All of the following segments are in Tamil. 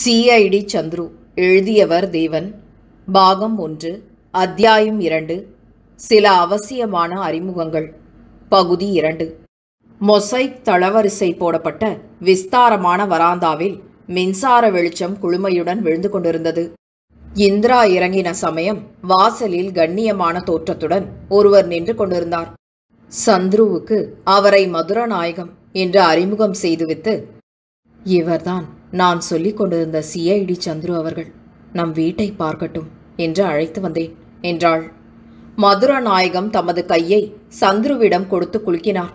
சிஐடி சந்துரு எழுதியவர் தேவன் பாகம் ஒன்று அத்தியாயம் இரண்டு சில அவசியமான அறிமுகங்கள் பகுதி இரண்டு மொசைக் தளவரிசை போடப்பட்ட விஸ்தாரமான வராந்தாவில் மின்சார வெளிச்சம் குழுமையுடன் விழுந்து கொண்டிருந்தது இந்திரா இறங்கின சமயம் வாசலில் கண்ணியமான தோற்றத்துடன் ஒருவர் நின்று கொண்டிருந்தார் சந்துருவுக்கு அவரை மதுரநாயகம் என்று அறிமுகம் செய்துவித்து இவர்தான் நான் சொல்லிக் கொண்டிருந்த சிஐடி சந்துரு அவர்கள் நம் வீட்டை பார்க்கட்டும் என்று அழைத்து வந்தேன் என்றாள் மதுரா நாயகம் தமது கையை சந்துருவிடம் கொடுத்து குலுக்கினார்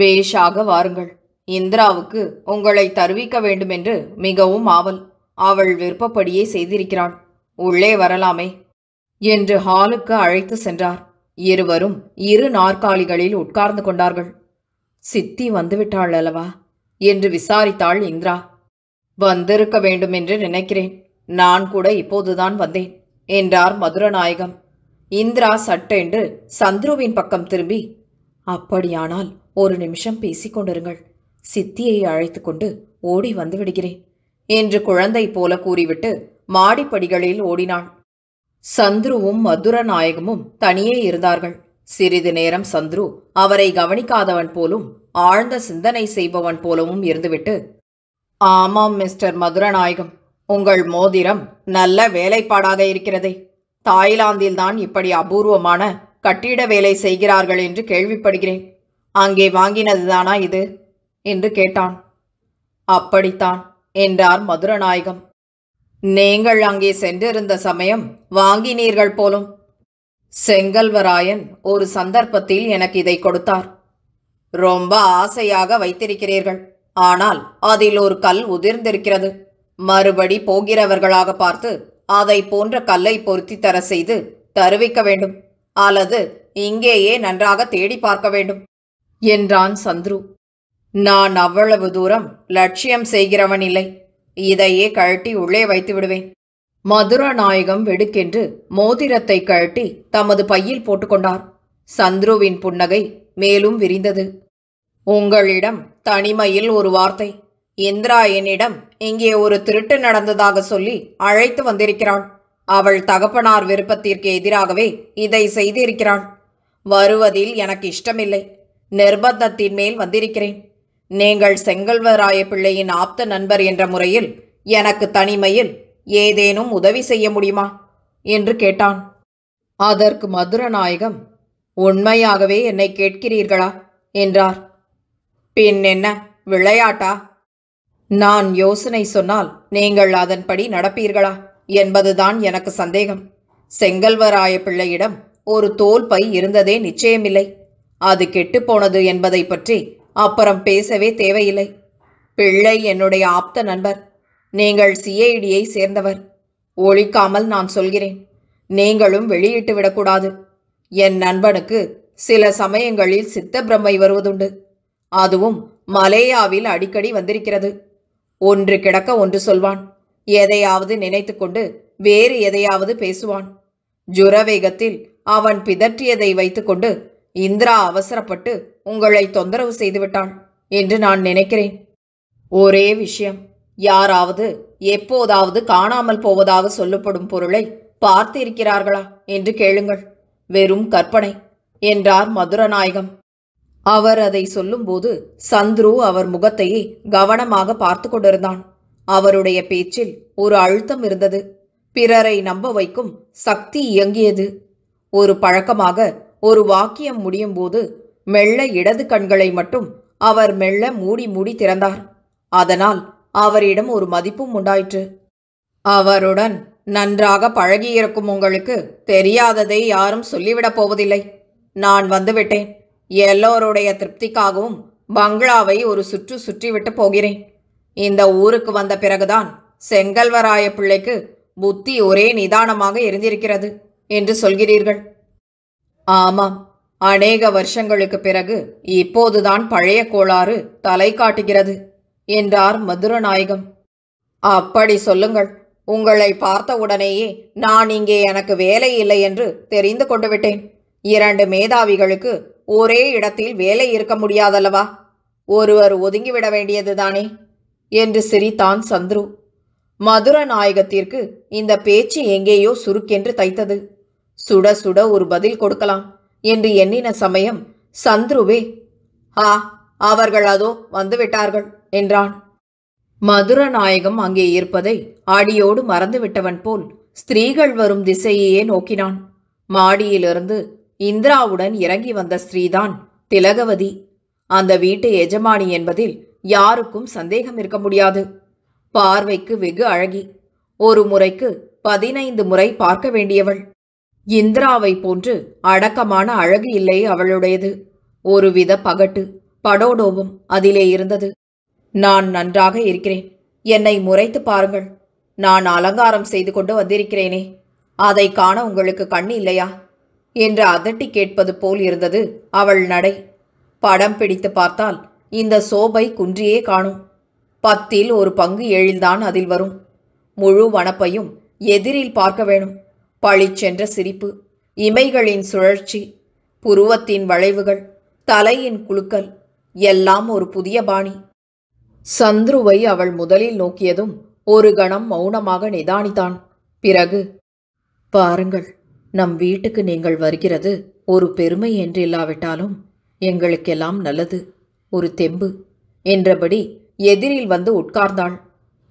பேஷாக வாருங்கள் இந்திராவுக்கு உங்களை தருவிக்க வேண்டும் என்று மிகவும் ஆவல் அவள் விருப்பப்படியே செய்திருக்கிறாள் உள்ளே வரலாமே என்று ஹாலுக்கு அழைத்து சென்றார் இருவரும் இரு நாற்காலிகளில் உட்கார்ந்து கொண்டார்கள் சித்தி வந்துவிட்டாள் அல்லவா என்று விசாரித்தாள் இந்திரா வந்திருக்க வேண்டும் என்று நினைக்கிறேன் நான் கூட இப்போதுதான் வந்தேன் என்றார் மதுரநாயகம் இந்திரா சட்டென்று சந்துருவின் பக்கம் திரும்பி அப்படியானால் ஒரு நிமிஷம் பேசிக்கொண்டிருங்கள் சித்தியை அழைத்து கொண்டு ஓடி வந்து விடுகிறேன் என்று குழந்தை போல கூறிவிட்டு மாடிப்படிகளில் ஓடினாள் சந்துருவும் மதுரநாயகமும் தனியே இருந்தார்கள் சிறிது நேரம் சந்துரு அவரை கவனிக்காதவன் போலும் ஆழ்ந்த சிந்தனை செய்பவன் போலவும் இருந்துவிட்டு ஆமாம் மிஸ்டர் மதுரநாயகம் உங்கள் மோதிரம் நல்ல வேலைப்பாடாக இருக்கிறதே தாய்லாந்தில்தான் இப்படி அபூர்வமான கட்டிட வேலை செய்கிறார்கள் என்று கேள்விப்படுகிறேன் அங்கே வாங்கினதுதானா இது என்று கேட்டான் அப்படித்தான் என்றார் மதுரநாயகம் நீங்கள் அங்கே சென்றிருந்த சமயம் வாங்கினீர்கள் போலும் செங்கல்வராயன் ஒரு சந்தர்ப்பத்தில் எனக்கு இதை கொடுத்தார் ரொம்ப ஆசையாக வைத்திருக்கிறீர்கள் ஆனால் அதில் ஒரு கல் உதிர்ந்திருக்கிறது மறுபடி போகிறவர்களாக பார்த்து அதை போன்ற கல்லை பொருத்தி தர செய்து தருவிக்க வேண்டும் அல்லது இங்கேயே நன்றாக தேடி பார்க்க வேண்டும் என்றான் சந்துரு நான் அவ்வளவு தூரம் லட்சியம் செய்கிறவன் இல்லை இதையே கழட்டி உள்ளே வைத்து விடுவேன் நாயகம் வெடுக்கென்று மோதிரத்தை கழட்டி தமது பையில் போட்டுக்கொண்டார் சந்துருவின் புன்னகை மேலும் விரிந்தது உங்களிடம் தனிமையில் ஒரு வார்த்தை இந்திரா என்னிடம் இங்கே ஒரு திருட்டு நடந்ததாக சொல்லி அழைத்து வந்திருக்கிறாள் அவள் தகப்பனார் விருப்பத்திற்கு எதிராகவே இதை செய்திருக்கிறாள் வருவதில் எனக்கு இஷ்டமில்லை நிர்பந்தத்தின் மேல் வந்திருக்கிறேன் நீங்கள் செங்கல்வராய பிள்ளையின் ஆப்த நண்பர் என்ற முறையில் எனக்கு தனிமையில் ஏதேனும் உதவி செய்ய முடியுமா என்று கேட்டான் அதற்கு மதுரநாயகம் உண்மையாகவே என்னை கேட்கிறீர்களா என்றார் பின் என்ன விளையாட்டா நான் யோசனை சொன்னால் நீங்கள் அதன்படி நடப்பீர்களா என்பதுதான் எனக்கு சந்தேகம் செங்கல்வராய பிள்ளையிடம் ஒரு தோல் பை இருந்ததே நிச்சயமில்லை அது கெட்டுப்போனது என்பதை பற்றி அப்புறம் பேசவே தேவையில்லை பிள்ளை என்னுடைய ஆப்த நண்பர் நீங்கள் சிஐடியை சேர்ந்தவர் ஒழிக்காமல் நான் சொல்கிறேன் நீங்களும் வெளியிட்டு விடக்கூடாது என் நண்பனுக்கு சில சமயங்களில் சித்த பிரம்மை வருவதுண்டு அதுவும் மலேயாவில் அடிக்கடி வந்திருக்கிறது ஒன்று கிடக்க ஒன்று சொல்வான் எதையாவது நினைத்துக்கொண்டு வேறு எதையாவது பேசுவான் ஜுரவேகத்தில் அவன் பிதற்றியதை வைத்துக்கொண்டு இந்திரா அவசரப்பட்டு உங்களை தொந்தரவு செய்துவிட்டான் என்று நான் நினைக்கிறேன் ஒரே விஷயம் யாராவது எப்போதாவது காணாமல் போவதாக சொல்லப்படும் பொருளை பார்த்திருக்கிறார்களா என்று கேளுங்கள் வெறும் கற்பனை என்றார் மதுரநாயகம் அவர் அதை சொல்லும்போது சந்துரு அவர் முகத்தை கவனமாக பார்த்து கொண்டிருந்தான் அவருடைய பேச்சில் ஒரு அழுத்தம் இருந்தது பிறரை நம்ப வைக்கும் சக்தி இயங்கியது ஒரு பழக்கமாக ஒரு வாக்கியம் முடியும் போது மெல்ல இடது கண்களை மட்டும் அவர் மெல்ல மூடி மூடி திறந்தார் அதனால் அவரிடம் ஒரு மதிப்பும் உண்டாயிற்று அவருடன் நன்றாக பழகியிருக்கும் உங்களுக்கு தெரியாததை யாரும் சொல்லிவிடப் போவதில்லை நான் வந்துவிட்டேன் எல்லோருடைய திருப்திக்காகவும் பங்களாவை ஒரு சுற்று சுற்றிவிட்டு போகிறேன் இந்த ஊருக்கு வந்த பிறகுதான் செங்கல்வராய பிள்ளைக்கு புத்தி ஒரே நிதானமாக இருந்திருக்கிறது என்று சொல்கிறீர்கள் ஆமாம் அநேக வருஷங்களுக்கு பிறகு இப்போதுதான் பழைய கோளாறு தலை காட்டுகிறது என்றார் மதுரநாயகம் அப்படி சொல்லுங்கள் உங்களை பார்த்தவுடனேயே நான் இங்கே எனக்கு வேலை இல்லை என்று தெரிந்து கொண்டு விட்டேன் இரண்டு மேதாவிகளுக்கு ஒரே இடத்தில் வேலை இருக்க முடியாதல்லவா ஒருவர் ஒதுங்கிவிட வேண்டியதுதானே என்று சிரித்தான் சந்துரு மதுர நாயகத்திற்கு இந்த பேச்சு எங்கேயோ சுருக்கென்று தைத்தது சுட சுட ஒரு பதில் கொடுக்கலாம் என்று எண்ணின சமயம் சந்துருவே ஆ அவர்கள் அதோ வந்துவிட்டார்கள் என்றான் மதுர நாயகம் அங்கே இருப்பதை அடியோடு மறந்துவிட்டவன் போல் ஸ்திரீகள் வரும் திசையையே நோக்கினான் மாடியிலிருந்து இந்திராவுடன் இறங்கி வந்த ஸ்ரீதான் திலகவதி அந்த வீட்டு எஜமானி என்பதில் யாருக்கும் சந்தேகம் இருக்க முடியாது பார்வைக்கு வெகு அழகி ஒரு முறைக்கு பதினைந்து முறை பார்க்க வேண்டியவள் இந்திராவை போன்று அடக்கமான அழகு இல்லை அவளுடையது ஒருவித பகட்டு படோடோவும் அதிலே இருந்தது நான் நன்றாக இருக்கிறேன் என்னை முறைத்து பாருங்கள் நான் அலங்காரம் செய்து கொண்டு வந்திருக்கிறேனே அதை காண உங்களுக்கு கண் இல்லையா என்று அதட்டி கேட்பது போல் இருந்தது அவள் நடை படம் பிடித்து பார்த்தால் இந்த சோபை குன்றியே காணும் பத்தில் ஒரு பங்கு எழில்தான் அதில் வரும் முழு வனப்பையும் எதிரில் பார்க்க வேணும் பழிச்சென்ற சிரிப்பு இமைகளின் சுழற்சி புருவத்தின் வளைவுகள் தலையின் குழுக்கள் எல்லாம் ஒரு புதிய பாணி சந்துருவை அவள் முதலில் நோக்கியதும் ஒரு கணம் மௌனமாக நிதானித்தான் பிறகு பாருங்கள் நம் வீட்டுக்கு நீங்கள் வருகிறது ஒரு பெருமை என்று இல்லாவிட்டாலும் எங்களுக்கெல்லாம் நல்லது ஒரு தெம்பு என்றபடி எதிரில் வந்து உட்கார்ந்தாள்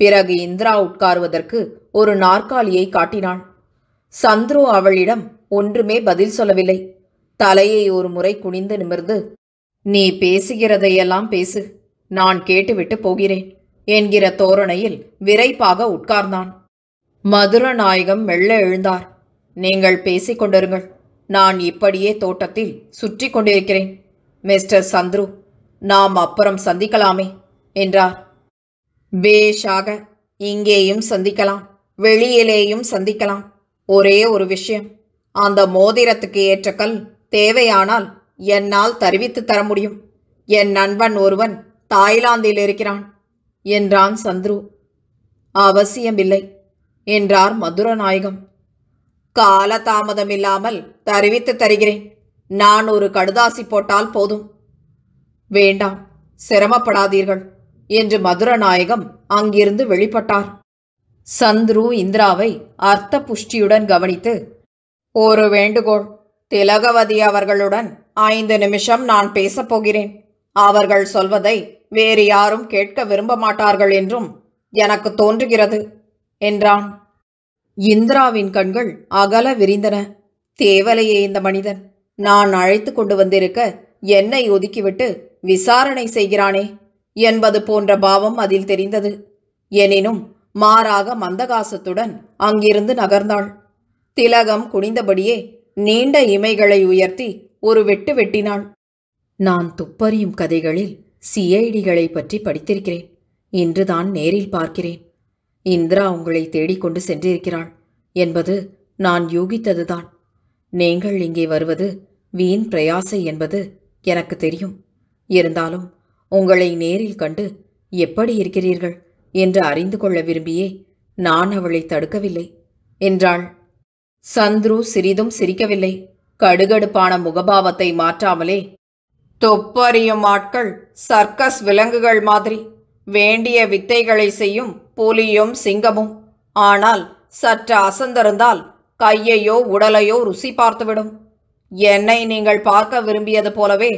பிறகு இந்திரா உட்காருவதற்கு ஒரு நாற்காலியை காட்டினாள் சந்துரு அவளிடம் ஒன்றுமே பதில் சொல்லவில்லை தலையை ஒரு முறை குனிந்து நிமிர்ந்து நீ பேசுகிறதையெல்லாம் பேசு நான் கேட்டுவிட்டு போகிறேன் என்கிற தோரணையில் விரைப்பாக உட்கார்ந்தான் மதுரநாயகம் மெல்ல எழுந்தார் நீங்கள் பேசிக் கொண்டிருங்கள் நான் இப்படியே தோட்டத்தில் சுற்றி கொண்டிருக்கிறேன் மிஸ்டர் சந்துரு நாம் அப்புறம் சந்திக்கலாமே என்றார் பேஷாக இங்கேயும் சந்திக்கலாம் வெளியிலேயும் சந்திக்கலாம் ஒரே ஒரு விஷயம் அந்த மோதிரத்துக்கு ஏற்ற கல் தேவையானால் என்னால் தருவித்து தர முடியும் என் நண்பன் ஒருவன் தாய்லாந்தில் இருக்கிறான் என்றான் சந்துரு அவசியமில்லை என்றார் மதுரநாயகம் தாமதம் இல்லாமல் தெரிவித்து தருகிறேன் நான் ஒரு கடுதாசி போட்டால் போதும் வேண்டாம் சிரமப்படாதீர்கள் என்று மதுரநாயகம் அங்கிருந்து வெளிப்பட்டார் சந்துரு இந்திராவை அர்த்த புஷ்டியுடன் கவனித்து ஒரு வேண்டுகோள் திலகவதி அவர்களுடன் ஐந்து நிமிஷம் நான் பேசப் போகிறேன் அவர்கள் சொல்வதை வேறு யாரும் கேட்க விரும்ப மாட்டார்கள் என்றும் எனக்கு தோன்றுகிறது என்றான் இந்திராவின் கண்கள் அகல விரிந்தன தேவலையே இந்த மனிதன் நான் அழைத்து கொண்டு வந்திருக்க என்னை ஒதுக்கிவிட்டு விசாரணை செய்கிறானே என்பது போன்ற பாவம் அதில் தெரிந்தது எனினும் மாறாக மந்தகாசத்துடன் அங்கிருந்து நகர்ந்தாள் திலகம் குனிந்தபடியே நீண்ட இமைகளை உயர்த்தி ஒரு வெட்டு வெட்டினாள் நான் துப்பறியும் கதைகளில் சிஐடிகளை பற்றி படித்திருக்கிறேன் இன்றுதான் நேரில் பார்க்கிறேன் இந்திரா உங்களை தேடிக்கொண்டு சென்றிருக்கிறாள் என்பது நான் யூகித்ததுதான் நீங்கள் இங்கே வருவது வீண் பிரயாசை என்பது எனக்கு தெரியும் இருந்தாலும் உங்களை நேரில் கண்டு எப்படி இருக்கிறீர்கள் என்று அறிந்து கொள்ள விரும்பியே நான் அவளை தடுக்கவில்லை என்றாள் சந்துரு சிறிதும் சிரிக்கவில்லை கடுகடுப்பான முகபாவத்தை மாற்றாமலே தொப்பறியும் ஆட்கள் சர்க்கஸ் விலங்குகள் மாதிரி வேண்டிய வித்தைகளை செய்யும் புலியும் சிங்கமும் ஆனால் சற்று அசந்திருந்தால் கையையோ உடலையோ ருசி பார்த்துவிடும் என்னை நீங்கள் பார்க்க விரும்பியது போலவே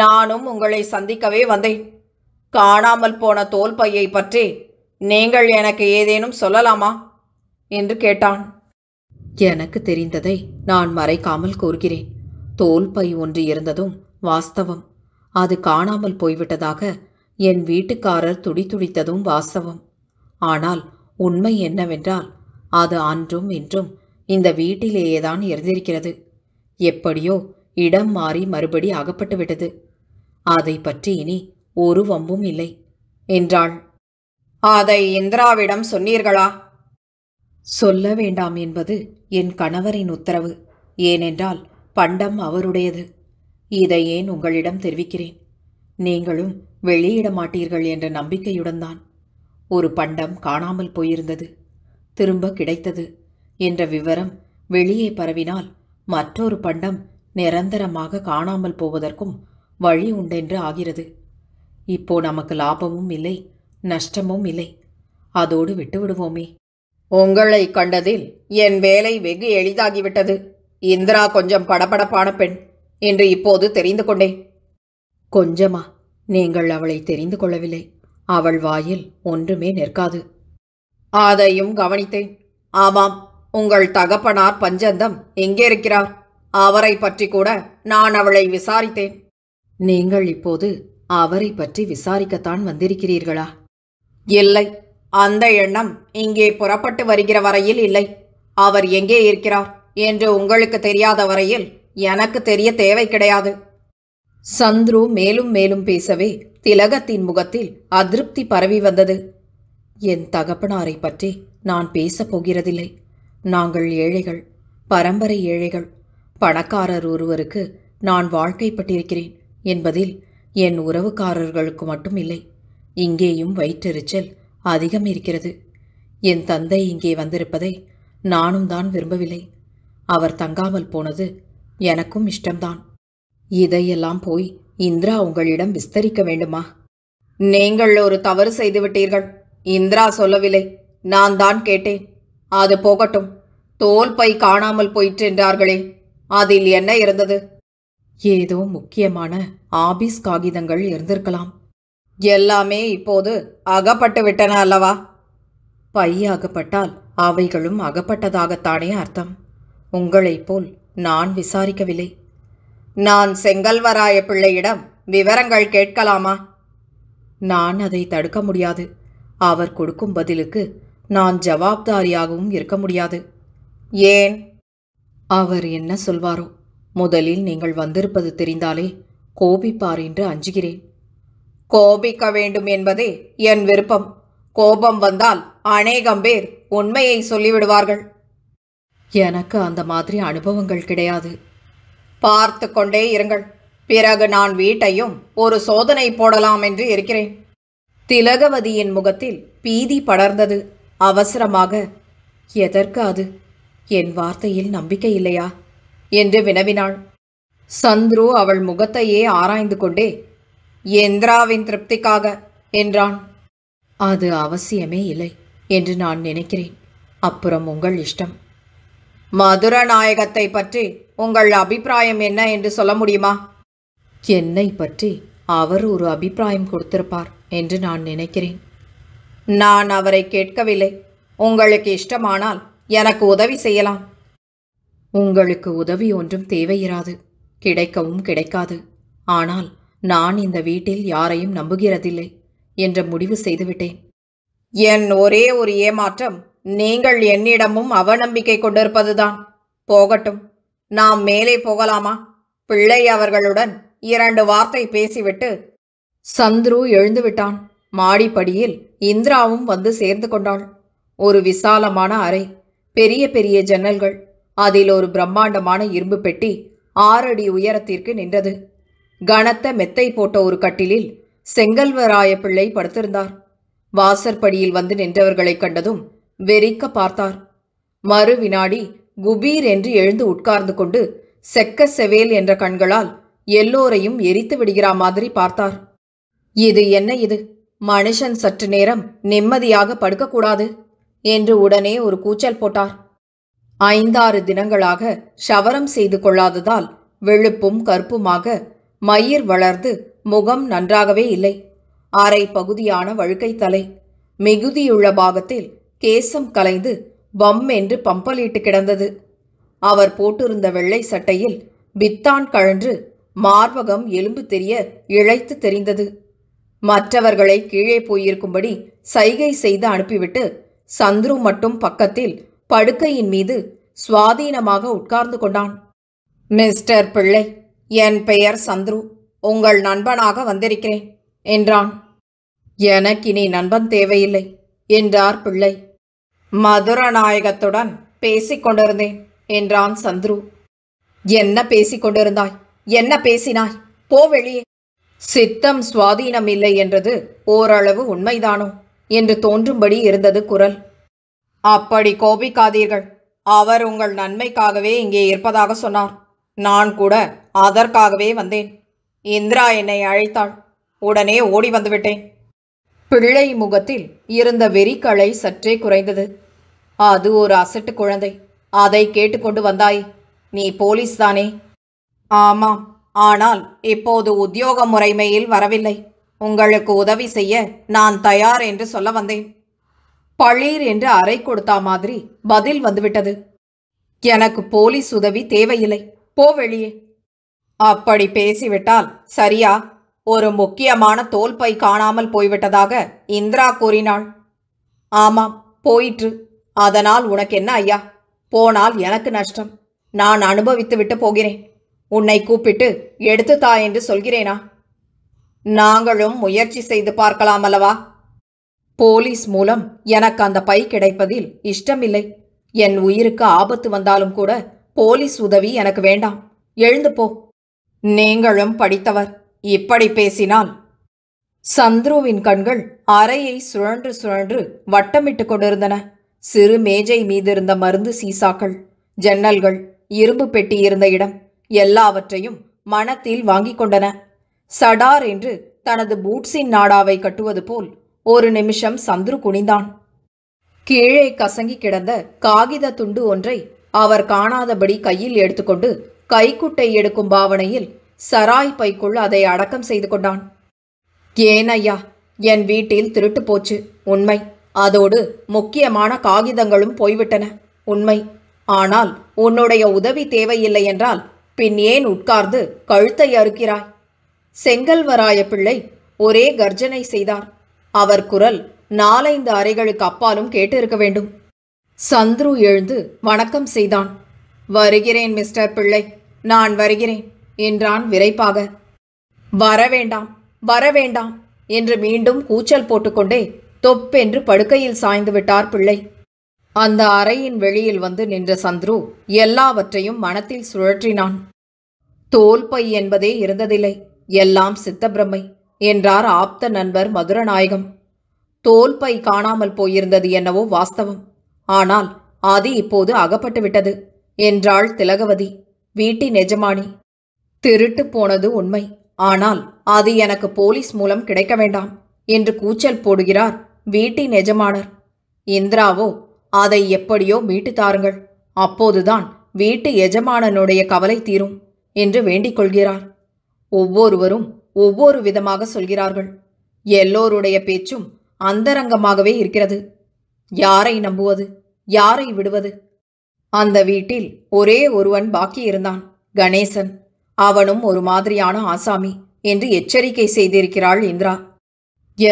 நானும் உங்களை சந்திக்கவே வந்தேன் காணாமல் போன தோல் பையை பற்றி நீங்கள் எனக்கு ஏதேனும் சொல்லலாமா என்று கேட்டான் எனக்கு தெரிந்ததை நான் மறைக்காமல் கூறுகிறேன் தோல் பை ஒன்று இருந்ததும் வாஸ்தவம் அது காணாமல் போய்விட்டதாக என் வீட்டுக்காரர் துடித்துடித்ததும் வாஸ்தவம் ஆனால் உண்மை என்னவென்றால் அது அன்றும் இன்றும் இந்த வீட்டிலேயேதான் இருந்திருக்கிறது எப்படியோ இடம் மாறி மறுபடி அகப்பட்டுவிட்டது அதை பற்றி இனி ஒரு வம்பும் இல்லை என்றாள் அதை இந்திராவிடம் சொன்னீர்களா சொல்ல வேண்டாம் என்பது என் கணவரின் உத்தரவு ஏனென்றால் பண்டம் அவருடையது இதை ஏன் உங்களிடம் தெரிவிக்கிறேன் நீங்களும் வெளியிட மாட்டீர்கள் என்ற நம்பிக்கையுடன் தான் ஒரு பண்டம் காணாமல் போயிருந்தது திரும்ப கிடைத்தது என்ற விவரம் வெளியே பரவினால் மற்றொரு பண்டம் நிரந்தரமாக காணாமல் போவதற்கும் வழி உண்டென்று ஆகிறது இப்போ நமக்கு லாபமும் இல்லை நஷ்டமும் இல்லை அதோடு விட்டுவிடுவோமே உங்களை கண்டதில் என் வேலை வெகு எளிதாகிவிட்டது இந்திரா கொஞ்சம் படபடப்பான பெண் என்று இப்போது தெரிந்து கொண்டேன் கொஞ்சமா நீங்கள் அவளை தெரிந்து கொள்ளவில்லை அவள் வாயில் ஒன்றுமே நிற்காது அதையும் கவனித்தேன் ஆமாம் உங்கள் தகப்பனார் பஞ்சந்தம் எங்கே இருக்கிறார் அவரை பற்றி கூட நான் அவளை விசாரித்தேன் நீங்கள் இப்போது அவரை பற்றி விசாரிக்கத்தான் வந்திருக்கிறீர்களா இல்லை அந்த எண்ணம் இங்கே புறப்பட்டு வருகிற வரையில் இல்லை அவர் எங்கே இருக்கிறார் என்று உங்களுக்கு தெரியாத வரையில் எனக்கு தெரிய தேவை கிடையாது சந்துரு மேலும் மேலும் பேசவே திலகத்தின் முகத்தில் அதிருப்தி பரவி வந்தது என் தகப்பனாரை பற்றி நான் பேசப் போகிறதில்லை நாங்கள் ஏழைகள் பரம்பரை ஏழைகள் பணக்காரர் ஒருவருக்கு நான் வாழ்க்கைப்பட்டிருக்கிறேன் என்பதில் என் உறவுக்காரர்களுக்கு மட்டும் இல்லை இங்கேயும் வயிற்றெரிச்சல் அதிகம் இருக்கிறது என் தந்தை இங்கே வந்திருப்பதை நானும் தான் விரும்பவில்லை அவர் தங்காமல் போனது எனக்கும் இஷ்டம்தான் இதையெல்லாம் போய் இந்திரா உங்களிடம் விஸ்தரிக்க வேண்டுமா நீங்கள் ஒரு தவறு செய்துவிட்டீர்கள் இந்திரா சொல்லவில்லை நான் தான் கேட்டேன் அது போகட்டும் தோல் பை காணாமல் போயிற்றென்றார்களே அதில் என்ன இருந்தது ஏதோ முக்கியமான ஆபீஸ் காகிதங்கள் இருந்திருக்கலாம் எல்லாமே இப்போது அகப்பட்டு விட்டன அல்லவா பை அகப்பட்டால் அவைகளும் அகப்பட்டதாகத்தானே அர்த்தம் உங்களைப் போல் நான் விசாரிக்கவில்லை நான் செங்கல்வராய பிள்ளையிடம் விவரங்கள் கேட்கலாமா நான் அதை தடுக்க முடியாது அவர் கொடுக்கும் பதிலுக்கு நான் ஜவாப்தாரியாகவும் இருக்க முடியாது ஏன் அவர் என்ன சொல்வாரோ முதலில் நீங்கள் வந்திருப்பது தெரிந்தாலே கோபிப்பார் என்று அஞ்சுகிறேன் கோபிக்க வேண்டும் என்பதே என் விருப்பம் கோபம் வந்தால் அநேகம் பேர் உண்மையை சொல்லிவிடுவார்கள் எனக்கு அந்த மாதிரி அனுபவங்கள் கிடையாது பார்த்து கொண்டே இருங்கள் பிறகு நான் வீட்டையும் ஒரு சோதனை போடலாம் என்று இருக்கிறேன் திலகவதியின் முகத்தில் பீதி படர்ந்தது அவசரமாக எதற்கு அது என் வார்த்தையில் நம்பிக்கை இல்லையா என்று வினவினாள் சந்துரு அவள் முகத்தையே ஆராய்ந்து கொண்டே எந்திராவின் திருப்திக்காக என்றான் அது அவசியமே இல்லை என்று நான் நினைக்கிறேன் அப்புறம் உங்கள் இஷ்டம் மதுரநாயகத்தை பற்றி உங்கள் அபிப்பிராயம் என்ன என்று சொல்ல முடியுமா என்னை பற்றி அவர் ஒரு அபிப்பிராயம் கொடுத்திருப்பார் என்று நான் நினைக்கிறேன் நான் அவரை கேட்கவில்லை உங்களுக்கு இஷ்டமானால் எனக்கு உதவி செய்யலாம் உங்களுக்கு உதவி ஒன்றும் தேவையிராது கிடைக்கவும் கிடைக்காது ஆனால் நான் இந்த வீட்டில் யாரையும் நம்புகிறதில்லை என்று முடிவு செய்துவிட்டேன் என் ஒரே ஒரு ஏமாற்றம் நீங்கள் என்னிடமும் அவநம்பிக்கை கொண்டிருப்பதுதான் போகட்டும் நாம் மேலே போகலாமா பிள்ளை அவர்களுடன் இரண்டு வார்த்தை பேசிவிட்டு சந்துரு எழுந்துவிட்டான் மாடிப்படியில் இந்திராவும் வந்து சேர்ந்து கொண்டாள் ஒரு விசாலமான அறை பெரிய பெரிய ஜன்னல்கள் அதில் ஒரு பிரம்மாண்டமான இரும்பு பெட்டி ஆறடி உயரத்திற்கு நின்றது கனத்த மெத்தை போட்ட ஒரு கட்டிலில் செங்கல்வராய பிள்ளை படுத்திருந்தார் வாசற்படியில் வந்து நின்றவர்களை கண்டதும் வெறிக்க பார்த்தார் மறு வினாடி குபீர் என்று எழுந்து உட்கார்ந்து கொண்டு செக்க செவேல் என்ற கண்களால் எல்லோரையும் எரித்து விடுகிறா மாதிரி பார்த்தார் இது என்ன இது மனுஷன் சற்று நேரம் நிம்மதியாக படுக்கக்கூடாது என்று உடனே ஒரு கூச்சல் போட்டார் ஐந்தாறு தினங்களாக ஷவரம் செய்து கொள்ளாததால் வெளுப்பும் கருப்புமாக மயிர் வளர்ந்து முகம் நன்றாகவே இல்லை அரை பகுதியான வழுக்கை தலை மிகுதியுள்ள பாகத்தில் கேசம் கலைந்து பம் என்று பம்பலிட்டு கிடந்தது அவர் போட்டிருந்த வெள்ளை சட்டையில் பித்தான் கழன்று மார்பகம் எலும்பு தெரிய இழைத்து தெரிந்தது மற்றவர்களை கீழே போயிருக்கும்படி சைகை செய்து அனுப்பிவிட்டு சந்துரு மட்டும் பக்கத்தில் படுக்கையின் மீது சுவாதீனமாக உட்கார்ந்து கொண்டான் மிஸ்டர் பிள்ளை என் பெயர் சந்துரு உங்கள் நண்பனாக வந்திருக்கிறேன் என்றான் எனக்கு இனி நண்பன் தேவையில்லை என்றார் பிள்ளை மதுரநாயகத்துடன் கொண்டிருந்தேன் என்றான் சந்துரு என்ன பேசிக்கொண்டிருந்தாய் என்ன பேசினாய் போ வெளியே சித்தம் சுவாதீனம் இல்லை என்றது ஓரளவு உண்மைதானோ என்று தோன்றும்படி இருந்தது குரல் அப்படி கோபிக்காதீர்கள் அவர் உங்கள் நன்மைக்காகவே இங்கே இருப்பதாக சொன்னார் நான் கூட அதற்காகவே வந்தேன் இந்திரா என்னை அழைத்தாள் உடனே ஓடி வந்துவிட்டேன் பிள்ளை முகத்தில் இருந்த வெறிக்களை சற்றே குறைந்தது அது ஒரு அசட்டு குழந்தை அதை கேட்டுக்கொண்டு வந்தாய் நீ போலீஸ் தானே ஆமாம் ஆனால் இப்போது உத்தியோக முறைமையில் வரவில்லை உங்களுக்கு உதவி செய்ய நான் தயார் என்று சொல்ல வந்தேன் பள்ளீர் என்று அறை கொடுத்தா மாதிரி பதில் வந்துவிட்டது எனக்கு போலீஸ் உதவி தேவையில்லை போ வெளியே அப்படி பேசிவிட்டால் சரியா ஒரு முக்கியமான தோல்பை காணாமல் போய்விட்டதாக இந்திரா கூறினாள் ஆமாம் போயிற்று அதனால் உனக்கு என்ன ஐயா போனால் எனக்கு நஷ்டம் நான் அனுபவித்து விட்டு போகிறேன் உன்னை கூப்பிட்டு எடுத்து தா என்று சொல்கிறேனா நாங்களும் முயற்சி செய்து பார்க்கலாம் அல்லவா போலீஸ் மூலம் எனக்கு அந்த பை கிடைப்பதில் இஷ்டமில்லை என் உயிருக்கு ஆபத்து வந்தாலும் கூட போலீஸ் உதவி எனக்கு வேண்டாம் எழுந்து போ நீங்களும் படித்தவர் இப்படி பேசினால் சந்துருவின் கண்கள் அறையை சுழன்று சுழன்று வட்டமிட்டு கொண்டிருந்தன சிறு மேஜை மீதிருந்த மருந்து சீசாக்கள் ஜன்னல்கள் இரும்பு பெட்டி இருந்த இடம் எல்லாவற்றையும் மனத்தில் வாங்கிக் கொண்டன சடார் என்று தனது பூட்ஸின் நாடாவை கட்டுவது போல் ஒரு நிமிஷம் சந்துரு குனிந்தான் கீழே கசங்கி கிடந்த காகித துண்டு ஒன்றை அவர் காணாதபடி கையில் எடுத்துக்கொண்டு கைக்குட்டை எடுக்கும் பாவனையில் சராய் பைக்குள் அதை அடக்கம் செய்து கொண்டான் ஏனையா என் வீட்டில் திருட்டு போச்சு உண்மை அதோடு முக்கியமான காகிதங்களும் போய்விட்டன உண்மை ஆனால் உன்னுடைய உதவி தேவையில்லை என்றால் பின் ஏன் உட்கார்ந்து கழுத்தை அறுக்கிறாய் செங்கல்வராய பிள்ளை ஒரே கர்ஜனை செய்தார் அவர் குரல் நாலைந்து அறைகளுக்கு அப்பாலும் கேட்டிருக்க வேண்டும் சந்துரு எழுந்து வணக்கம் செய்தான் வருகிறேன் மிஸ்டர் பிள்ளை நான் வருகிறேன் என்றான் விரைப்பாக வரவேண்டாம் வரவேண்டாம் என்று மீண்டும் கூச்சல் போட்டுக்கொண்டே தொப்பென்று படுக்கையில் சாய்ந்து விட்டார் பிள்ளை அந்த அறையின் வெளியில் வந்து நின்ற சந்துரு எல்லாவற்றையும் மனத்தில் சுழற்றினான் தோல்பை என்பதே இருந்ததில்லை எல்லாம் சித்தப்பிரமை என்றார் ஆப்த நண்பர் மதுரநாயகம் தோல்பை காணாமல் போயிருந்தது என்னவோ வாஸ்தவம் ஆனால் அது இப்போது அகப்பட்டுவிட்டது என்றாள் திலகவதி வீட்டின் எஜமானி திருட்டு போனது உண்மை ஆனால் அது எனக்கு போலீஸ் மூலம் கிடைக்க வேண்டாம் என்று கூச்சல் போடுகிறார் வீட்டின் எஜமானர் இந்திராவோ அதை எப்படியோ மீட்டு தாருங்கள் அப்போதுதான் வீட்டு எஜமானனுடைய கவலை தீரும் என்று வேண்டிக் கொள்கிறார் ஒவ்வொருவரும் ஒவ்வொரு விதமாக சொல்கிறார்கள் எல்லோருடைய பேச்சும் அந்தரங்கமாகவே இருக்கிறது யாரை நம்புவது யாரை விடுவது அந்த வீட்டில் ஒரே ஒருவன் பாக்கி இருந்தான் கணேசன் அவனும் ஒரு மாதிரியான ஆசாமி என்று எச்சரிக்கை செய்திருக்கிறாள் இந்திரா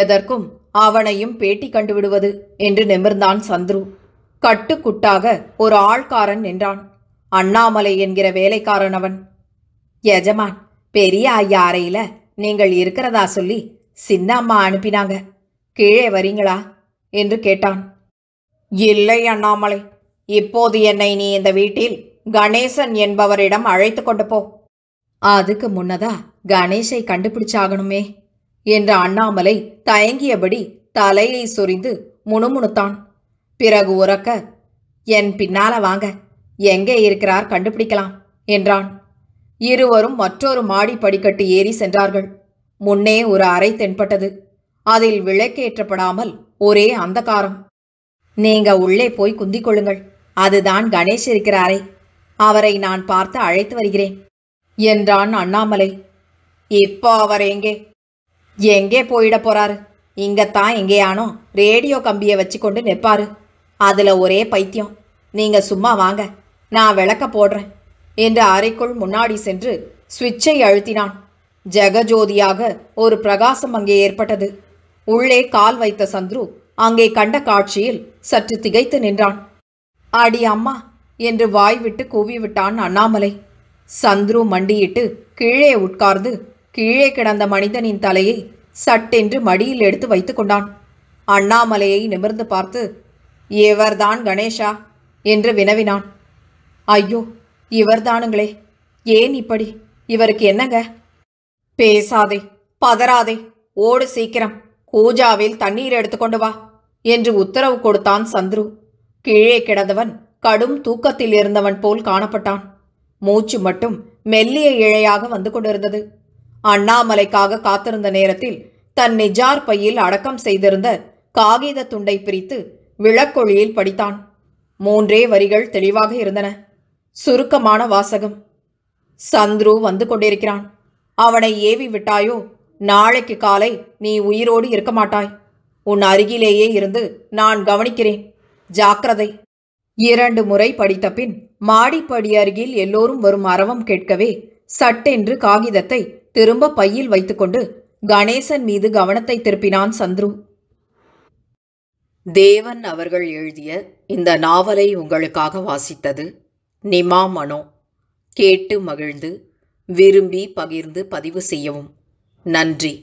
எதற்கும் அவனையும் பேட்டி கண்டுவிடுவது என்று நிமிர்ந்தான் சந்துரு கட்டுக்குட்டாக ஒரு ஆள்காரன் நின்றான் அண்ணாமலை என்கிற வேலைக்காரன் அவன் எஜமான் பெரிய ஐயா அறையில நீங்கள் இருக்கிறதா சொல்லி சின்னம்மா அனுப்பினாங்க கீழே வரீங்களா என்று கேட்டான் இல்லை அண்ணாமலை இப்போது என்னை நீ இந்த வீட்டில் கணேசன் என்பவரிடம் அழைத்து கொண்டு போ அதுக்கு முன்னதா கணேஷை கண்டுபிடிச்சாகணுமே என்ற அண்ணாமலை தயங்கியபடி தலையை சொரிந்து முணுமுணுத்தான் பிறகு உறக்க என் பின்னால வாங்க எங்கே இருக்கிறார் கண்டுபிடிக்கலாம் என்றான் இருவரும் மற்றொரு மாடி படிக்கட்டு ஏறி சென்றார்கள் முன்னே ஒரு அறை தென்பட்டது அதில் விளக்கேற்றப்படாமல் ஒரே அந்தகாரம் நீங்க உள்ளே போய் குந்திக் கொள்ளுங்கள் அதுதான் கணேஷ் இருக்கிற அறை அவரை நான் பார்த்து அழைத்து வருகிறேன் என்றான் அண்ணாமலை இப்போ அவர் எங்கே எங்கே போயிட போறாரு இங்கத்தான் எங்கேயானோ ரேடியோ கம்பியை வச்சுக்கொண்டு நிற்பாரு அதில் ஒரே பைத்தியம் நீங்க சும்மா வாங்க நான் விளக்க போடுறேன் என்று அறைக்குள் முன்னாடி சென்று சுவிட்சை அழுத்தினான் ஜெகஜோதியாக ஒரு பிரகாசம் அங்கே ஏற்பட்டது உள்ளே கால் வைத்த சந்துரு அங்கே கண்ட காட்சியில் சற்று திகைத்து நின்றான் அடி அம்மா என்று வாய்விட்டு கூவிவிட்டான் அண்ணாமலை சந்துரு மண்டியிட்டு கீழே உட்கார்ந்து கீழே கிடந்த மனிதனின் தலையை சட்டென்று மடியில் எடுத்து வைத்து கொண்டான் அண்ணாமலையை நிமிர்ந்து பார்த்து இவர்தான் கணேஷா என்று வினவினான் ஐயோ இவர்தானுங்களே ஏன் இப்படி இவருக்கு என்னங்க பேசாதே பதறாதே ஓடு சீக்கிரம் கூஜாவில் தண்ணீர் எடுத்துக்கொண்டு வா என்று உத்தரவு கொடுத்தான் சந்துரு கீழே கிடந்தவன் கடும் தூக்கத்தில் இருந்தவன் போல் காணப்பட்டான் மூச்சு மட்டும் மெல்லிய இழையாக வந்து கொண்டிருந்தது அண்ணாமலைக்காக காத்திருந்த நேரத்தில் தன் நிஜார் பையில் அடக்கம் செய்திருந்த காகித துண்டை பிரித்து விளக்கொழியில் படித்தான் மூன்றே வரிகள் தெளிவாக இருந்தன சுருக்கமான வாசகம் சந்துரு வந்து கொண்டிருக்கிறான் அவனை ஏவி விட்டாயோ நாளைக்கு காலை நீ உயிரோடு இருக்க மாட்டாய் உன் அருகிலேயே இருந்து நான் கவனிக்கிறேன் ஜாக்கிரதை இரண்டு முறை படித்த பின் மாடிப்படி அருகில் எல்லோரும் வரும் அரவம் கேட்கவே சட்டென்று காகிதத்தை திரும்ப பையில் வைத்துக்கொண்டு கணேசன் மீது கவனத்தை திருப்பினான் சந்துரு தேவன் அவர்கள் எழுதிய இந்த நாவலை உங்களுக்காக வாசித்தது நிமா மனோ கேட்டு மகிழ்ந்து விரும்பி பகிர்ந்து பதிவு செய்யவும் நன்றி